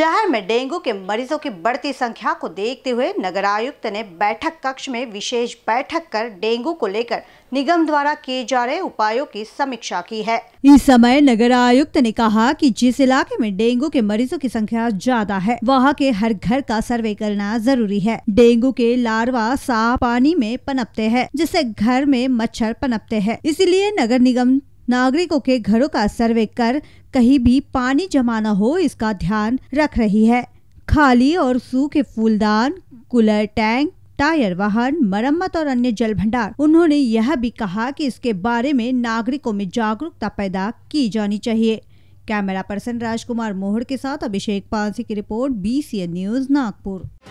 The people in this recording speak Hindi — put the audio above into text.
शहर में डेंगू के मरीजों की बढ़ती संख्या को देखते हुए नगर आयुक्त ने बैठक कक्ष में विशेष बैठक कर डेंगू को लेकर निगम द्वारा किए जा रहे उपायों की समीक्षा की है इस समय नगर आयुक्त ने कहा कि जिस इलाके में डेंगू के मरीजों की संख्या ज्यादा है वहाँ के हर घर का सर्वे करना जरूरी है डेंगू के लार्वा साफ पानी में पनपते हैं जिससे घर में मच्छर पनपते हैं इसीलिए नगर निगम नागरिकों के घरों का सर्वे कर कहीं भी पानी जमा न हो इसका ध्यान रख रही है खाली और सूखे फूलदान कूलर टैंक टायर वाहन मरम्मत और अन्य जल भंडार उन्होंने यह भी कहा कि इसके बारे में नागरिकों में जागरूकता पैदा की जानी चाहिए कैमरा पर्सन राजकुमार मोहड़ के साथ अभिषेक पांसी की रिपोर्ट बी न्यूज नागपुर